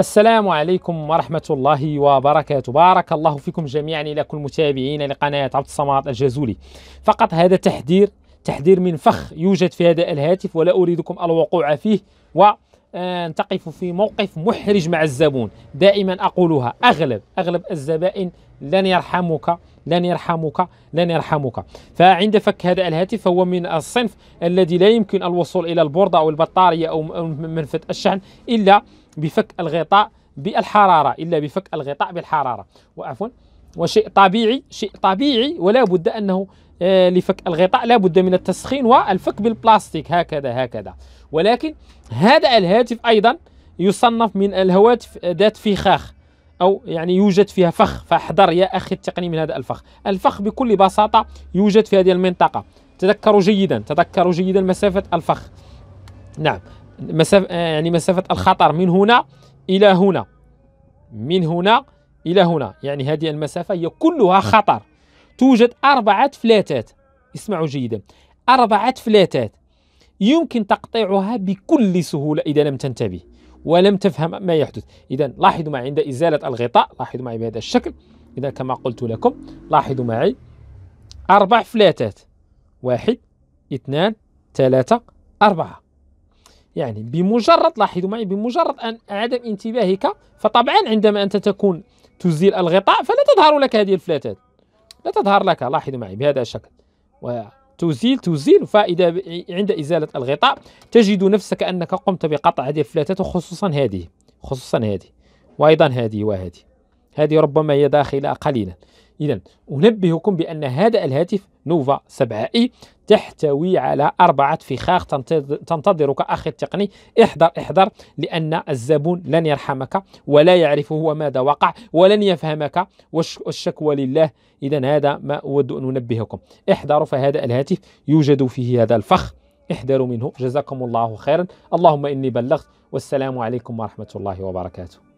السلام عليكم ورحمة الله وبركاته بارك الله فيكم جميعا إلى كل متابعين لقناة عبد الصمد الجازولي فقط هذا تحذير تحذير من فخ يوجد في هذا الهاتف ولا أريدكم الوقوع فيه و آه، تقف في موقف محرج مع الزبون دائما أقولها أغلب أغلب الزبائن لن يرحمك لن يرحمك لن يرحمك فعند فك هذا الهاتف فهو من الصنف الذي لا يمكن الوصول إلى البوردة أو البطارية أو منفذ الشحن إلا بفك الغطاء بالحرارة إلا بفك الغطاء بالحرارة وعفوا وشيء طبيعي شيء طبيعي ولا بد أنه آه، لفك الغطاء لا بد من التسخين والفك بالبلاستيك هكذا هكذا ولكن هذا الهاتف أيضا يصنف من الهواتف ذات فخاخ أو يعني يوجد فيها فخ فاحذر يا أخي التقني من هذا الفخ الفخ بكل بساطة يوجد في هذه المنطقة تذكروا جيدا تذكروا جيدا مسافة الفخ نعم مسافة آه، يعني مسافة الخطر من هنا إلى هنا من هنا إلى هنا يعني هذه المسافة هي كلها نعم. خطر توجد أربعة فلاتات اسمعوا جيدا أربعة فلاتات يمكن تقطيعها بكل سهولة إذا لم تنتبه ولم تفهم ما يحدث إذا لاحظوا معي عند إزالة الغطاء لاحظوا معي بهذا الشكل إذا كما قلت لكم لاحظوا معي أربع فلاتات واحد اثنان ثلاثة أربعة يعني بمجرد لاحظوا معي بمجرد أن عدم انتباهك فطبعا عندما أنت تكون تزيل الغطاء فلا تظهر لك هذه الفلاتات لا تظهر لك لاحظوا معي بهذا الشكل و تزيل تزيل فإذا عند إزالة الغطاء تجد نفسك أنك قمت بقطع هذه الفلاتات وخصوصا هذه خصوصا هذه وأيضا هذه وهذه هذه ربما هي داخلة قليلا إذا أنبهكم بأن هذا الهاتف نوفا 7 إي تحتوي على أربعة فخاخ تنتظرك أخي التقني احذر احذر لأن الزبون لن يرحمك ولا يعرف هو ماذا وقع ولن يفهمك والشكوى لله إذا هذا ما أود أن أنبهكم احذروا فهذا الهاتف يوجد فيه هذا الفخ احذروا منه جزاكم الله خيرا اللهم إني بلغت والسلام عليكم ورحمة الله وبركاته